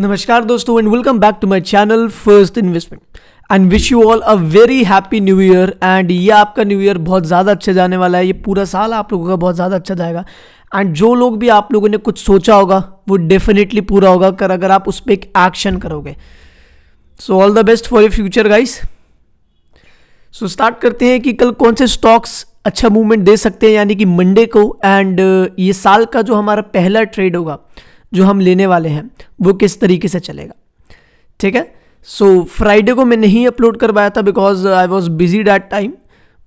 नमस्कार दोस्तों and welcome back to my channel first investment and wish you all a very happy new year and ये आपका new year बहुत ज़्यादा अच्छा जाने वाला है ये पूरा साल आप लोगों का बहुत ज़्यादा अच्छा जाएगा एंड जो लोग भी आप लोगों ने कुछ सोचा होगा वो डेफिनेटली पूरा होगा कर अगर आप उस पर एक एक्शन करोगे so all the best for a future guys so start करते हैं कि कल कौन से स्टॉक्स अच्छा मूवमेंट दे सकते हैं यानी कि मंडे को एंड uh, ये साल का जो हमारा पहला ट्रेड होगा जो हम लेने वाले हैं वो किस तरीके से चलेगा ठीक है सो so, फ्राइडे को मैं नहीं अपलोड करवाया था because I was busy that time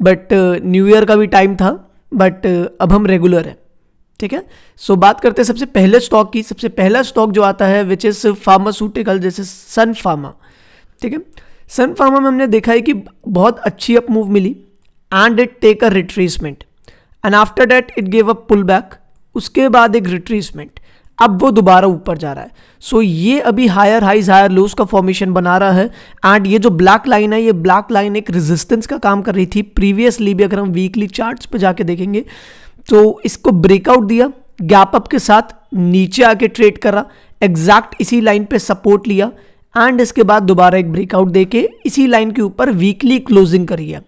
but new year का भी टाइम था बट uh, अब हम रेगुलर हैं ठीक है सो so, बात करते हैं सबसे पहले स्टॉक की सबसे पहला स्टॉक जो आता है विच इज़ फार्मास्यूटिकल जैसे सन फार्मा ठीक है सन फार्मा में हमने देखा है कि बहुत अच्छी अप मूव मिली and it take a retracement and after that it gave a pull back उसके बाद एक रिट्रेसमेंट अब वो दोबारा ऊपर जा रहा है सो so, ये अभी हायर हाइज हायर लोज का फॉर्मेशन बना रहा है एंड ये जो ब्लैक लाइन है ये ब्लैक लाइन एक रेजिस्टेंस का काम कर रही थी प्रीवियसली भी अगर हम वीकली चार्ट्स पे जाके देखेंगे तो इसको ब्रेकआउट दिया गैप अप के साथ नीचे आके ट्रेड करा एग्जैक्ट इसी लाइन पे सपोर्ट लिया एंड इसके बाद दोबारा एक ब्रेकआउट देके इसी लाइन के ऊपर वीकली क्लोजिंग करी है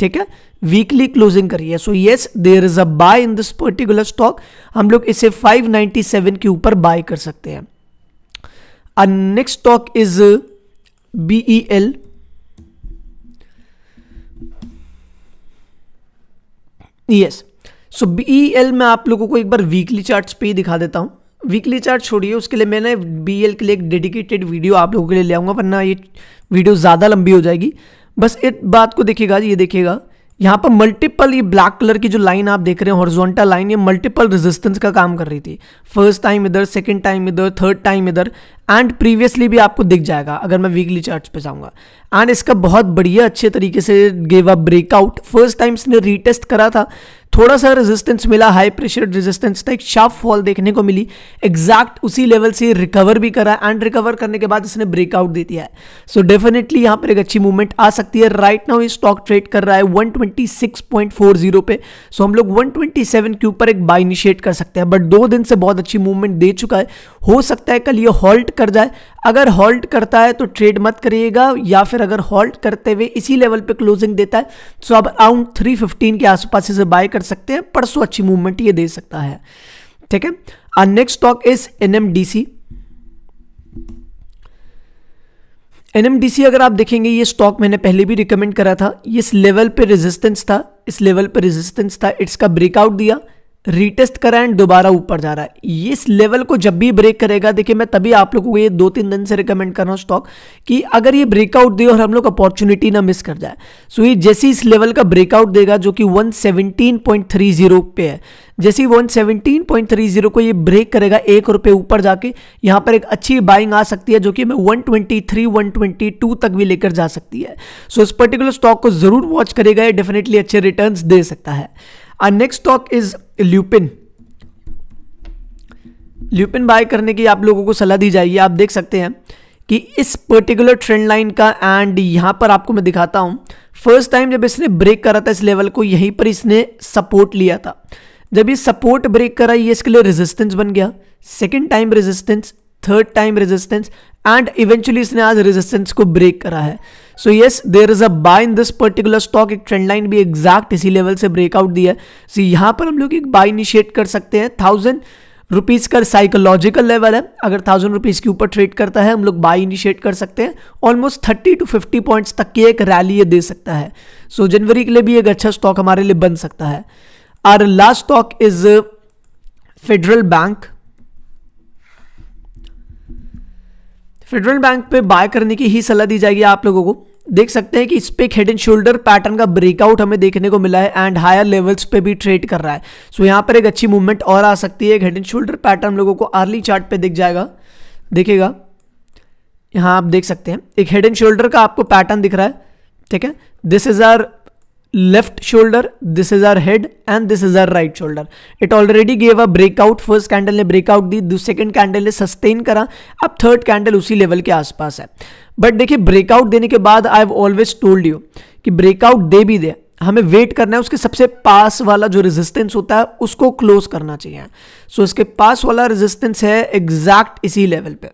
ठीक है वीकली क्लोजिंग करी है so yes there is a buy in this particular stock हम लोग इसे 597 के ऊपर बाय कर सकते हैं next stock is B E L yes so B E L लोगों को एक बार वीकली चार्ट्स पे ही दिखा देता हूं वीकली चार्ट छोड़िए उसके लिए मैंने बी एल e के लिए एक डेडिकेटेड वीडियो आप लोगों के लिए ले आऊंगा वरना ये वीडियो ज़्यादा लंबी हो जाएगी बस एक बात को देखिएगा ये देखिएगा यहाँ पर मल्टीपल ये ब्लैक कलर की जो लाइन आप देख रहे हैं हॉर्जोंटल लाइन ये मल्टीपल रेजिस्टेंस का काम कर रही थी फर्स्ट टाइम इधर सेकंड टाइम इधर थर्ड टाइम इधर एंड प्रीवियसली भी आपको दिख जाएगा अगर मैं वीकली चार्ट पे जाऊँगा एंड इसका बहुत बढ़िया अच्छे तरीके से gave a breakout first time इसने रीटेस्ट करा था थोड़ा सा रेजिस्टेंस मिला हाई प्रेशर रेजिस्टेंस था एक शार्प फॉल देखने को मिली एग्जैक्ट उसी लेवल से रिकवर भी करा एंड रिकवर करने के बाद इसने ब्रेकआउट दे दिया है सो so डेफिनेटली यहां पर एक अच्छी मूवमेंट आ सकती है राइट नाउ स्टॉक ट्रेड कर रहा है 126.40 पे सो so हम लोग 127 के ऊपर एक बाय इनिशिएट कर सकते हैं बट दो दिन से बहुत अच्छी मूवमेंट दे चुका है हो सकता है कल ये हॉल्ट कर जाए अगर हॉल्ट करता है तो ट्रेड मत करिएगा या फिर अगर हॉल्ट करते हुए इसी लेवल पे क्लोजिंग देता है तो आप अराउंड 315 के आसपास इसे बाय कर सकते हैं परसों अच्छी मूवमेंट ये दे सकता है ठीक है next stock is NMDC NMDC अगर आप देखेंगे ये स्टॉक मैंने पहले भी रिकमेंड करा था इस लेवल पे रेजिस्टेंस था इस लेवल पे रेजिस्टेंस था इट्स का ब्रेकआउट दिया रीटेस्ट करा एंड दोबारा ऊपर जा रहा है इस लेवल को जब भी ब्रेक करेगा देखिए मैं तभी आप लोगों को ये दो तीन दिन से रिकमेंड कर रहा हूँ स्टॉक कि अगर ये ब्रेकआउट दे और हम लोग अपॉर्चुनिटी ना मिस कर जाए सो ये जैसे इस लेवल का ब्रेकआउट देगा जो कि 117.30 पे है जैसे ही 117.30 को ये ब्रेक करेगा एक रुपये ऊपर जाके यहाँ पर एक अच्छी बाइंग आ सकती है जो कि हमें 123, 122 तक भी लेकर जा सकती है सो so, इस पर्टिकुलर स्टॉक को ज़रूर वॉच करेगा ये डेफिनेटली अच्छे रिटर्न्स दे सकता है Our next stock is Lupin Lupin buy करने की आप लोगों को सलाह दी जाएगी आप देख सकते हैं कि इस पर्टिकुलर ट्रेंड लाइन का एंड यहां पर आपको मैं दिखाता हूं फर्स्ट टाइम जब इसने ब्रेक करा था इस लेवल को यहीं पर इसने सपोर्ट लिया था जब ये सपोर्ट ब्रेक करा ये इसके लिए रेजिस्टेंस बन गया second time resistance third time resistance and eventually इसने आज रेजिस्टेंस को ब्रेक करा है so yes there is a buy in this particular stock एक ट्रेंड लाइन भी एग्जैक्ट इसी लेवल से ब्रेकआउट दिया है सो यहाँ पर हम लोग एक बाय इनिशिएट कर सकते हैं थाउजेंड रुपीज़ का साइकोलॉजिकल लेवल है अगर थाउजेंड रुपीज़ के ऊपर ट्रेड करता है हम लोग बाई इनिशिएट कर सकते हैं almost thirty to fifty points तक की एक रैली ये दे सकता है सो so, जनवरी के लिए भी एक अच्छा स्टॉक हमारे लिए बन सकता है our last stock is Federal Bank Federal Bank पे बाय करने की ही सलाह दी जाएगी आप लोगों को देख सकते हैं कि इस पे हेड एंड शोल्डर पैटर्न का ब्रेकआउट हमें देखने को मिला है एंड हायर लेवल्स पे भी ट्रेड कर रहा है सो so, यहाँ पर एक अच्छी मूवमेंट और आ सकती है हेड एंड शोल्डर पैटर्न लोगों को अर्ली चार्ट पे दिख जाएगा देखेगा यहाँ आप देख सकते हैं एक हेड एंड शोल्डर का आपको पैटर्न दिख रहा है ठीक है this is our left shoulder this is our head and this is our right shoulder it already gave a breakout first candle ne breakout di दो second candle ne sustain kara ab third candle usi level ke aas आसपास hai but dekhi breakout dene ke baad i have always told you ki breakout de bhi de हमें wait करना है उसके सबसे पास वाला जो resistance होता है उसको क्लोज करना चाहिए सो so, इसके पास वाला रेजिस्टेंस है एग्जैक्ट इसी लेवल पे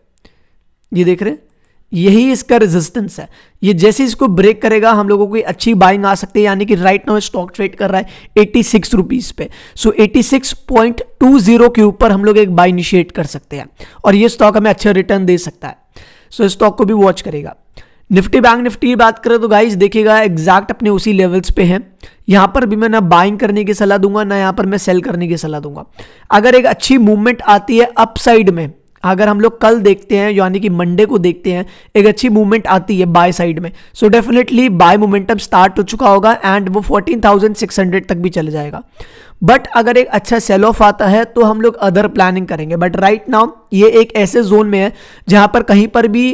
ये देख रहे हैं यही इसका रेजिस्टेंस है ये जैसे इसको ब्रेक करेगा हम लोगों को अच्छी बाइंग आ सकती है यानी कि राइट नाउ स्टॉक ट्रेड कर रहा है एट्टी सिक्स रुपीज पे so eighty six point two zero के ऊपर हम लोग एक बाय इनिशिएट कर सकते हैं और ये स्टॉक हमें अच्छा रिटर्न दे सकता है सो so, स्टॉक को भी वॉच करेगा निफ्टी बैंक निफ्टी की बात करें तो गाइज देखिएगा एग्जैक्ट अपने उसी लेवल्स पे है यहां पर भी मैं ना बाइंग करने की सलाह दूंगा ना यहां पर मैं सेल करने की सलाह दूंगा अगर एक अच्छी मूवमेंट आती है अपसाइड में अगर हम लोग कल देखते हैं यानी कि मंडे को देखते हैं एक अच्छी मूवमेंट आती है बाय साइड में so definitely buy momentum start हो चुका होगा एंड वो 14,600 तक भी चले जाएगा बट अगर एक अच्छा सेल ऑफ आता है तो हम लोग अदर प्लानिंग करेंगे बट राइट नाउ ये एक ऐसे जोन में है जहां पर कहीं पर भी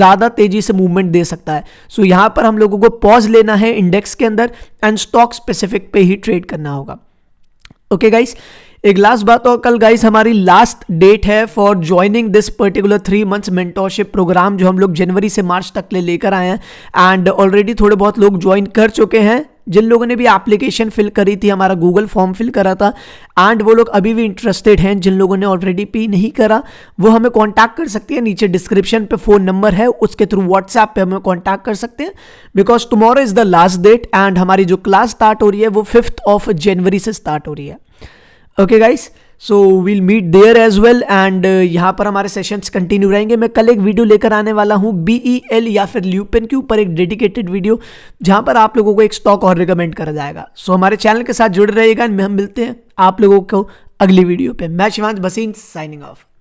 ज़्यादा तेजी से मूवमेंट दे सकता है सो so यहां पर हम लोगों को पॉज लेना है इंडेक्स के अंदर एंड स्टॉक स्पेसिफिक पे ही ट्रेड करना होगा ओके okay गाइस एक लास्ट बात और कल गाइस हमारी लास्ट डेट है for joining this particular three months mentorship programme जो हम लोग जनवरी से मार्च तक ले लेकर आए हैं एंड ऑलरेडी थोड़े बहुत लोग ज्वाइन कर चुके हैं जिन लोगों ने भी एप्लीकेशन फिल करी थी हमारा गूगल फॉर्म फिल करा था एंड वो लोग अभी भी इंटरेस्टेड हैं जिन लोगों ने ऑलरेडी पे नहीं करा वो हमें कांटेक्ट कर सकती है नीचे डिस्क्रिप्शन पे फ़ोन नंबर है उसके थ्रू व्हाट्सएप पे हमें कांटेक्ट कर सकते हैं because tomorrow is the last date and हमारी जो क्लास स्टार्ट हो रही है वो फिफ्थ ऑफ जनवरी से स्टार्ट हो रही है okay guys so we'll meet there as well and यहाँ पर हमारे सेशंस कंटिन्यू रहेंगे मैं कल एक वीडियो लेकर आने वाला हूँ बी ई एल या फिर ल्यूपेन के ऊपर एक डेडिकेटेड वीडियो जहाँ पर आप लोगों को एक स्टॉक और रिकमेंड करा जाएगा सो so, हमारे चैनल के साथ जुड़े रहिएगा हम मिलते हैं आप लोगों को अगली वीडियो पे मैं शिवांश बसीन साइनिंग ऑफ